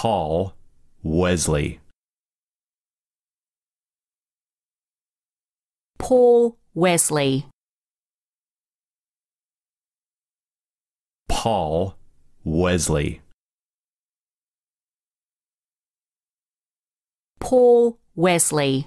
Paul Wesley. Paul Wesley. Paul Wesley. Paul Wesley.